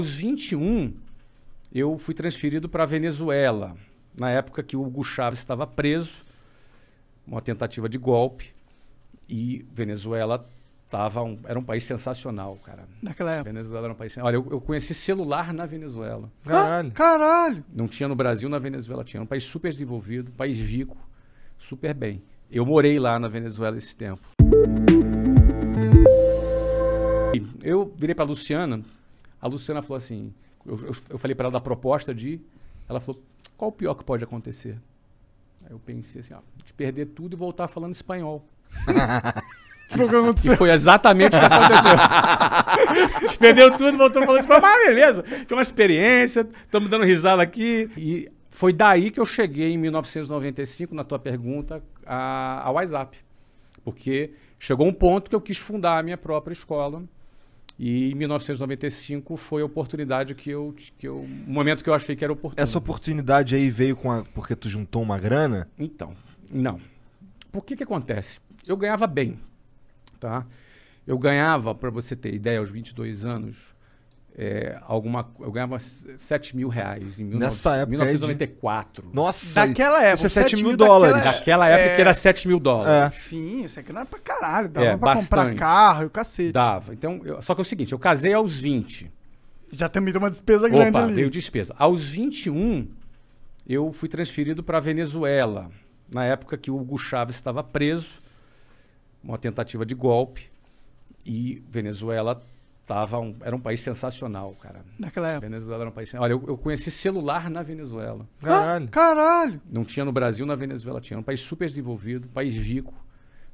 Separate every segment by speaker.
Speaker 1: Aos 21, eu fui transferido para Venezuela, na época que o Hugo Chávez estava preso, uma tentativa de golpe, e Venezuela tava um, era um país sensacional, cara. Naquela época. Venezuela era um país. Olha, eu, eu conheci celular na Venezuela. Caralho. Ah, caralho. Não tinha no Brasil, na Venezuela tinha. Era um país super desenvolvido, um país rico, super bem. Eu morei lá na Venezuela esse tempo. Eu virei para Luciana a Luciana falou assim, eu, eu, eu falei para ela da proposta de, ela falou, qual o pior que pode acontecer? Aí eu pensei assim, ó, de perder tudo e voltar falando espanhol. Que foi exatamente o que aconteceu. perdeu tudo, e voltou falando espanhol, mas beleza, tinha uma experiência, estamos dando risada aqui. E foi daí que eu cheguei em 1995, na tua pergunta, a, a WhatsApp. Porque chegou um ponto que eu quis fundar a minha própria escola e em 1995 foi a oportunidade que eu, que eu. O momento que eu achei que era oportunidade. Essa oportunidade aí veio com a, porque tu juntou uma grana? Então, não. Por que que acontece? Eu ganhava bem, tá? Eu ganhava, para você ter ideia, aos 22 anos, é, alguma, eu ganhava 7 mil reais em Nessa 19, época 1994. De... Nossa! Daquela época. Isso é 7 mil, dólares. Daquela, daquela época é... era 7 mil dólares. É. Sim, isso aqui não era pra caralho. Dava é, pra bastante. comprar carro e o cacete. Dava. Então, eu... só que é o seguinte, eu casei aos 20. Já também deu uma despesa Opa, grande ali. veio despesa. Aos 21, eu fui transferido pra Venezuela. Na época que o Hugo Chávez estava preso. Uma tentativa de golpe. E Venezuela tava um, era um país sensacional, cara. Naquela época. Venezuela era um país Olha, eu, eu conheci celular na Venezuela. Caralho. Ah, caralho! Não tinha no Brasil, na Venezuela tinha. Era um país super desenvolvido, país rico,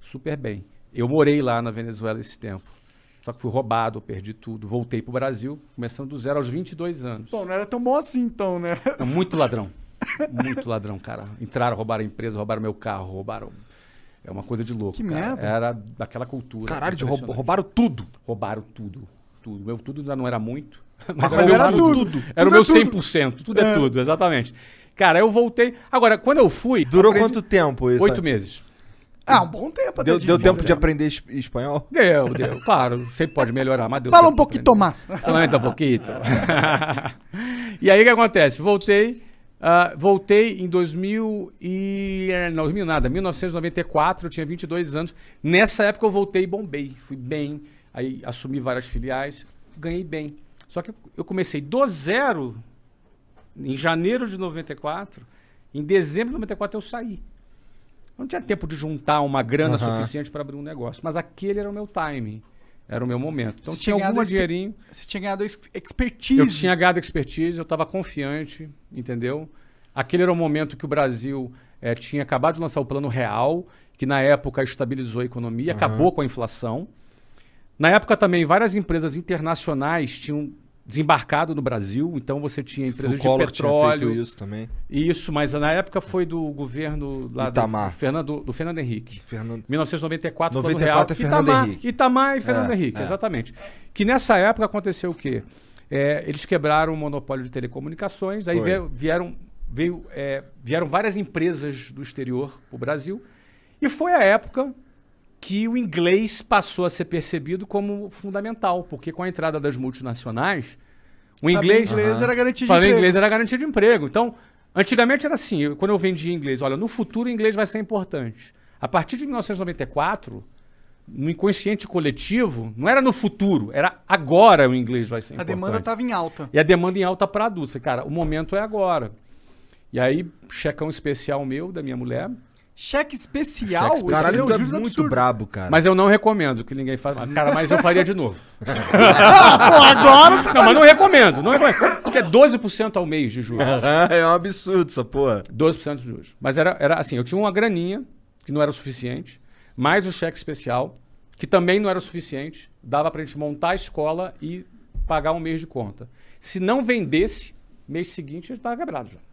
Speaker 1: super bem. Eu morei lá na Venezuela esse tempo. Só que fui roubado, perdi tudo. Voltei pro Brasil, começando do zero aos 22 anos. Bom, não era tão bom assim então, né? Não, muito ladrão. Muito ladrão, cara. Entraram, roubaram a empresa, roubaram meu carro, roubaram é uma coisa de louco. Que cara. merda. Era daquela cultura. Caralho, de roubaram tudo. Roubaram tudo tudo. Meu tudo já não era muito, mas, mas era, era tudo. tudo. Era tudo o é meu tudo. 100%, tudo é. é tudo, exatamente. Cara, eu voltei. Agora, quando eu fui. Durou aprendi... quanto tempo isso? Oito meses. Ah, um bom tempo. Deu, deu tempo de né? aprender espanhol? Deu, deu. Claro, sempre pode melhorar, mas deu Fala um pouquinho mais. Fala um pouquinho. e aí o que acontece? Voltei, uh, voltei em 2000 e... Eh, não, 2000 nada, 1994, eu tinha 22 anos. Nessa época eu voltei e bombei. Fui bem, Aí assumi várias filiais, ganhei bem. Só que eu comecei do zero em janeiro de 94, em dezembro de 94 eu saí. Eu não tinha tempo de juntar uma grana uhum. suficiente para abrir um negócio, mas aquele era o meu timing. Era o meu momento. Então você tinha, tinha algum dinheirinho. Você tinha ganhado expertise. Eu tinha ganhado expertise, eu estava confiante, entendeu? Aquele era o momento que o Brasil é, tinha acabado de lançar o Plano Real, que na época estabilizou a economia, uhum. acabou com a inflação. Na época também, várias empresas internacionais tinham desembarcado no Brasil, então você tinha empresas o de Collor petróleo. Tinha feito isso também. Isso, mas na época foi do governo lá Itamar. Do, Fernando, do Fernando Henrique. Fernando... 1994, 94 plano real. É Fernando Itamar, Henrique. Itamar e Fernando é, Henrique, é. exatamente. Que nessa época aconteceu o quê? É, eles quebraram o monopólio de telecomunicações, aí veio, vieram, veio, é, vieram várias empresas do exterior para o Brasil, e foi a época que o inglês passou a ser percebido como fundamental, porque com a entrada das multinacionais, o inglês, inglês uhum. era garantido. Falei inglês era garantia de emprego. Então, antigamente era assim, quando eu vendia inglês, olha, no futuro o inglês vai ser importante. A partir de 1994, no inconsciente coletivo, não era no futuro, era agora o inglês vai ser a importante. A demanda estava em alta. E a demanda em alta para adultos. Falei, cara, o momento é agora. E aí, checão especial meu, da minha mulher, Cheque especial? Cheque especial. É Caralho, é muito absurdo. brabo, cara. Mas eu não recomendo que ninguém faça. Ah. Cara, mas eu faria de novo. pô, agora... Não, mas não recomendo. Não recomendo. Porque é 12% ao mês de juros. é um absurdo essa porra. 12% de juros. Mas era, era assim, eu tinha uma graninha que não era o suficiente, mais o cheque especial, que também não era o suficiente. Dava pra gente montar a escola e pagar um mês de conta. Se não vendesse, mês seguinte eu estava quebrado já.